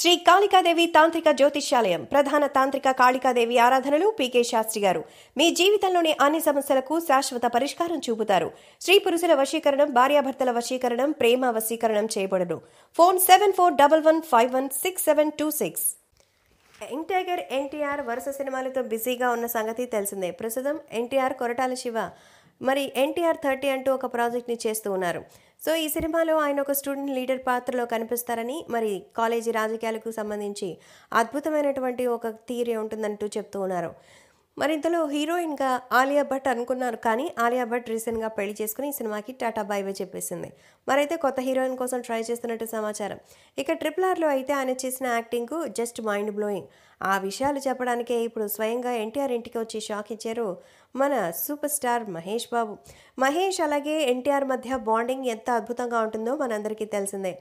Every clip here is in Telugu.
శ్రీ కాళికాదేవి తాంత్రిక జ్యోతిష్యాలయం ప్రధాన తాంత్రిక కాళికాదేవి ఆరాధనలు పీకే శాస్త్రి గారు మీ జీవితంలోని అన్ని సమస్యలకు శాశ్వత పరిష్కారం చూపుతారు స్త్రీ పురుషుల వశీకరణం భార్యాభర్తల వశీకరణం ప్రేమ వశీకరణం చేయబడదు phone seven four double one five one six seven two six young NTR వరుస సినిమాలతో బిజీగా ఉన్న సంగతి తెలిసిందే ప్రస్తుతం ఎన్టీఆర్ కొరటాల శివ మరి ఎన్టీఆర్ థర్టీ అంటూ ఒక ప్రాజెక్ట్ని చేస్తూ ఉన్నారు సో ఈ సినిమాలో ఆయన ఒక స్టూడెంట్ లీడర్ పాత్రలో కనిపిస్తారని మరి కాలేజీ రాజకీయాలకు సంబంధించి అద్భుతమైనటువంటి ఒక థియరీ ఉంటుందంటూ చెప్తూ ఉన్నారు మరి ఇంతలో హీరోయిన్గా ఆలియా భట్ అనుకున్నారు కానీ ఆలియా భట్ రీసెంట్గా పెళ్లి చేసుకుని ఈ సినిమాకి టాటా బాయ్ బై చెప్పేసింది మరైతే కొత్త హీరోయిన్ కోసం ట్రై చేస్తున్నట్టు సమాచారం ఇక ట్రిపుల్ ఆర్లో అయితే ఆయన చేసిన యాక్టింగ్కు జస్ట్ మైండ్ బ్లోయింగ్ ఆ విషయాలు చెప్పడానికే ఇప్పుడు స్వయంగా ఎన్టీఆర్ ఇంటికి వచ్చి షాక్ ఇచ్చారు మన సూపర్ స్టార్ మహేష్ బాబు మహేష్ అలాగే ఎన్టీఆర్ మధ్య బాండింగ్ ఎంత అద్భుతంగా ఉంటుందో మనందరికీ తెలిసిందే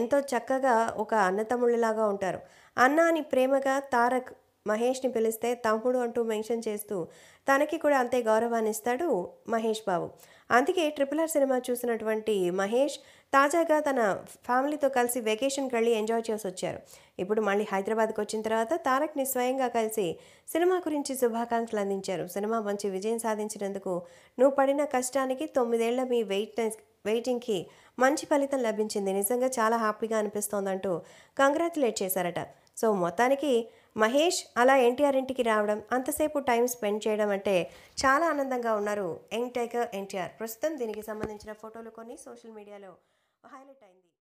ఎంతో చక్కగా ఒక అన్నతమ్ముళ్ళలాగా ఉంటారు అన్న అని ప్రేమగా తారక్ మహేష్ని పిలిస్తే తమ్ముడు అంటూ మెన్షన్ చేస్తూ తనకి కూడా అంతే గౌరవాన్ని ఇస్తాడు మహేష్ బాబు అందుకే ట్రిపుల్ ఆర్ సినిమా చూసినటువంటి మహేష్ తాజాగా తన ఫ్యామిలీతో కలిసి వెకేషన్కి వెళ్ళి ఎంజాయ్ చేసి వచ్చారు ఇప్పుడు మళ్ళీ హైదరాబాద్కి వచ్చిన తర్వాత తారక్ని స్వయంగా కలిసి సినిమా గురించి శుభాకాంక్షలు అందించారు సినిమా మంచి విజయం సాధించినందుకు నువ్వు పడిన కష్టానికి తొమ్మిదేళ్ల మీ వెయిట్నెస్ వెయిటింగ్కి మంచి ఫలితం లభించింది నిజంగా చాలా హ్యాపీగా అనిపిస్తోందంటూ కంగ్రాచులేట్ చేశారట సో మొత్తానికి మహేష్ అలా ఎన్టీఆర్ ఇంటికి రావడం అంతసేపు టైం స్పెండ్ చేయడం అంటే చాలా ఆనందంగా ఉన్నారు యంగ్ టైగర్ ఎన్టీఆర్ ప్రస్తుతం దీనికి సంబంధించిన ఫోటోలు కొన్ని సోషల్ మీడియాలో హైలైట్ అయింది